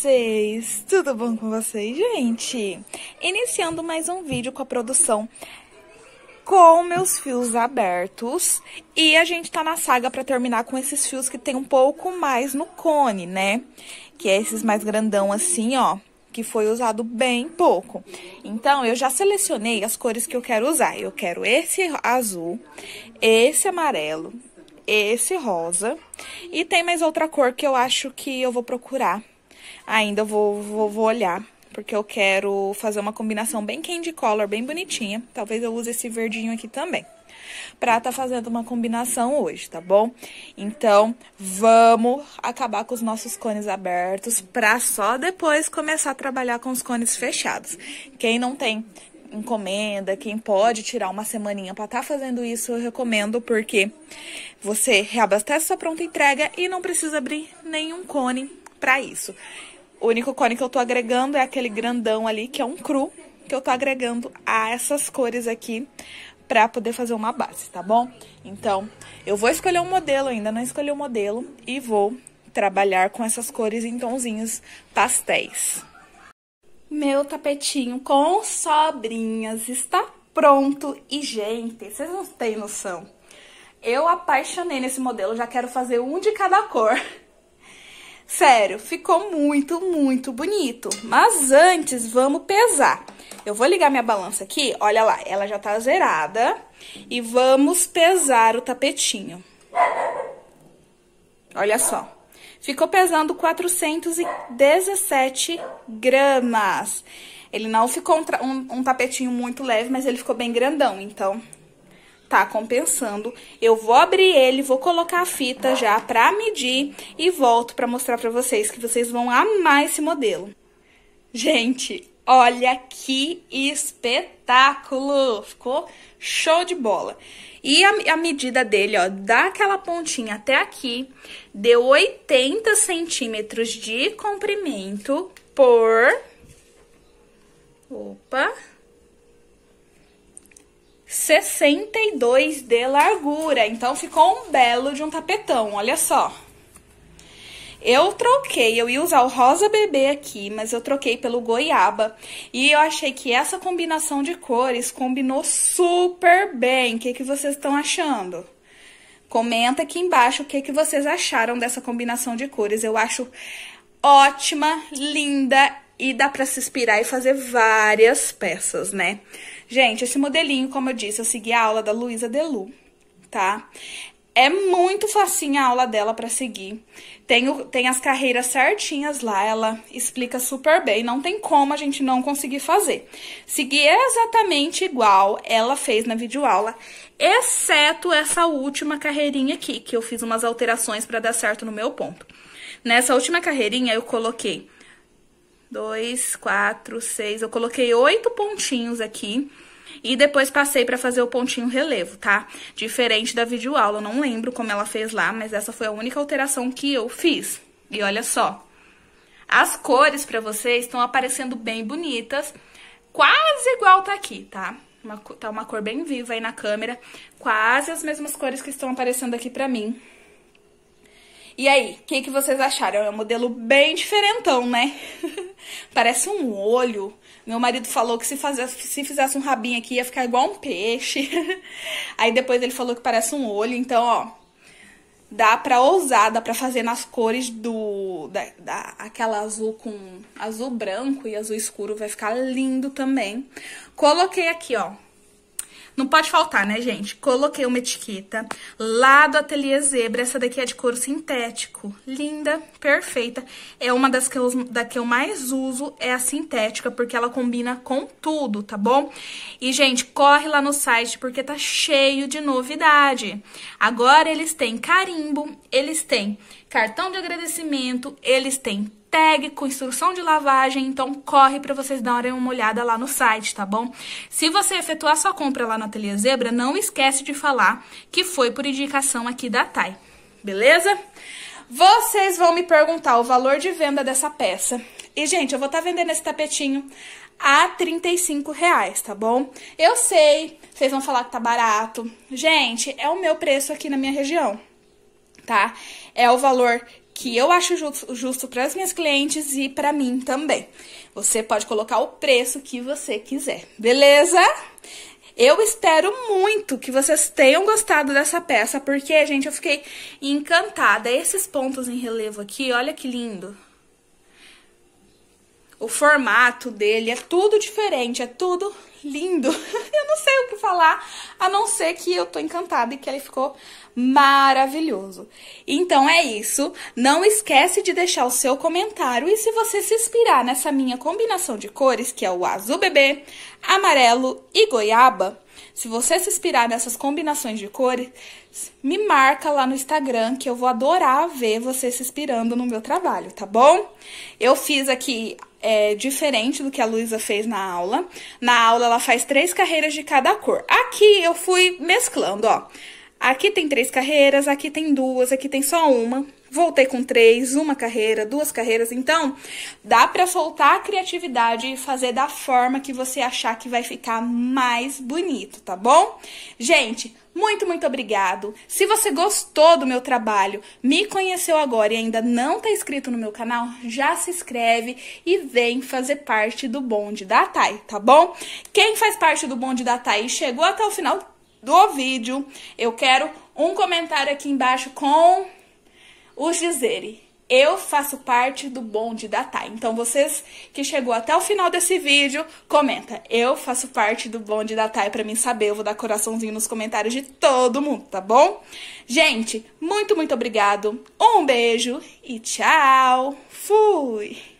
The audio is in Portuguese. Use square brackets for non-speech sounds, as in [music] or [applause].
vocês? Tudo bom com vocês, gente? Iniciando mais um vídeo com a produção com meus fios abertos. E a gente tá na saga pra terminar com esses fios que tem um pouco mais no cone, né? Que é esses mais grandão assim, ó que foi usado bem pouco. Então, eu já selecionei as cores que eu quero usar. Eu quero esse azul, esse amarelo, esse rosa. E tem mais outra cor que eu acho que eu vou procurar Ainda vou, vou, vou olhar, porque eu quero fazer uma combinação bem candy color, bem bonitinha. Talvez eu use esse verdinho aqui também pra tá fazendo uma combinação hoje, tá bom? Então, vamos acabar com os nossos cones abertos pra só depois começar a trabalhar com os cones fechados. Quem não tem encomenda, quem pode tirar uma semaninha para tá fazendo isso, eu recomendo porque você reabastece sua pronta entrega e não precisa abrir nenhum cone para isso. O único cone que eu tô agregando é aquele grandão ali, que é um cru, que eu tô agregando a essas cores aqui pra poder fazer uma base, tá bom? Então, eu vou escolher um modelo, ainda não escolhi o um modelo, e vou trabalhar com essas cores em tonzinhos pastéis. Meu tapetinho com sobrinhas está pronto. E, gente, vocês não têm noção. Eu apaixonei nesse modelo, já quero fazer um de cada cor. [laughs] Sério, ficou muito, muito bonito. Mas antes, vamos pesar. Eu vou ligar minha balança aqui, olha lá, ela já tá zerada. E vamos pesar o tapetinho. Olha só. Ficou pesando 417 gramas. Ele não ficou um, um, um tapetinho muito leve, mas ele ficou bem grandão, então tá compensando. Eu vou abrir ele, vou colocar a fita já pra medir e volto pra mostrar pra vocês que vocês vão amar esse modelo. Gente, olha que espetáculo! Ficou show de bola. E a, a, medida dele, ó, daquela pontinha até aqui, deu 80 centímetros de comprimento por... Opa! 62 de largura. Então ficou um belo de um tapetão, olha só. Eu troquei, eu ia usar o rosa bebê aqui, mas eu troquei pelo goiaba. E eu achei que essa combinação de cores combinou super bem. O que, que vocês estão achando? Comenta aqui embaixo o que, que vocês acharam dessa combinação de cores. Eu acho ótima, linda e dá pra se inspirar e fazer várias peças, né? Gente, esse modelinho, como eu disse, eu segui a aula da Luísa Delu, tá? É muito facinha a aula dela para seguir. Tem, o, tem as carreiras certinhas lá, ela explica super bem. Não tem como a gente não conseguir fazer. Seguir exatamente igual ela fez na videoaula, exceto essa última carreirinha aqui, que eu fiz umas alterações para dar certo no meu ponto. Nessa última carreirinha, eu coloquei dois, quatro, seis. Eu coloquei oito pontinhos aqui. E depois passei pra fazer o pontinho relevo, tá? Diferente da videoaula, eu não lembro como ela fez lá, mas essa foi a única alteração que eu fiz. E olha só, as cores pra vocês estão aparecendo bem bonitas, quase igual tá aqui, tá? Uma, tá uma cor bem viva aí na câmera, quase as mesmas cores que estão aparecendo aqui pra mim. E aí, o que, que vocês acharam? É um modelo bem diferentão, né? [laughs] Parece um olho. Meu marido falou que se, fazesse, se fizesse um rabinho aqui ia ficar igual um peixe. [laughs] aí depois ele falou que parece um olho. Então, ó, dá pra ousar, dá pra fazer nas cores do. Da, da, aquela azul com azul branco e azul escuro, vai ficar lindo também. Coloquei aqui, ó, não pode faltar, né, gente? Coloquei uma etiqueta lá do Ateliê Zebra. Essa daqui é de couro sintético. Linda, perfeita. É uma das que eu, da que eu mais uso, é a sintética, porque ela combina com tudo, tá bom? E, gente, corre lá no site, porque tá cheio de novidade. Agora eles têm carimbo, eles têm cartão de agradecimento, eles têm tag com instrução de lavagem, então corre para vocês darem uma olhada lá no site, tá bom? Se você efetuar sua compra lá na Ateliê Zebra, não esquece de falar que foi por indicação aqui da TAI, beleza? Vocês vão me perguntar o valor de venda dessa peça. E, gente, eu vou estar tá vendendo esse tapetinho a 35 reais, tá bom? Eu sei, vocês vão falar que tá barato. Gente, é o meu preço aqui na minha região, tá? É o valor que eu acho justo, justo para as minhas clientes e para mim também. Você pode colocar o preço que você quiser, beleza? Eu espero muito que vocês tenham gostado dessa peça, porque, gente, eu fiquei encantada. Esses pontos em relevo aqui, olha que lindo o formato dele é tudo diferente, é tudo lindo. [laughs] eu não sei o que falar, a não ser que eu tô encantada e que ele ficou maravilhoso. Então é isso. Não esquece de deixar o seu comentário e se você se inspirar nessa minha combinação de cores, que é o azul bebê, amarelo e goiaba, se você se inspirar nessas combinações de cores, me marca lá no Instagram que eu vou adorar ver você se inspirando no meu trabalho, tá bom? Eu fiz aqui é, diferente do que a Luísa fez na aula. Na aula ela faz três carreiras de cada cor. Aqui eu fui mesclando, ó. Aqui tem três carreiras, aqui tem duas, aqui tem só uma voltei com três, uma carreira, duas carreiras. Então, dá para soltar a criatividade e fazer da forma que você achar que vai ficar mais bonito, tá bom? Gente, muito, muito obrigado. Se você gostou do meu trabalho, me conheceu agora e ainda não está inscrito no meu canal, já se inscreve e vem fazer parte do bonde da TAI, tá bom? Quem faz parte do bonde da TAI e chegou até o final do vídeo, eu quero um comentário aqui embaixo com os dizerem. Eu faço parte do bonde da Thay. Então, vocês que chegou até o final desse vídeo, comenta. Eu faço parte do bonde da Thay para mim saber. Eu vou dar coraçãozinho nos comentários de todo mundo, tá bom? Gente, muito, muito obrigado. Um beijo e tchau. Fui!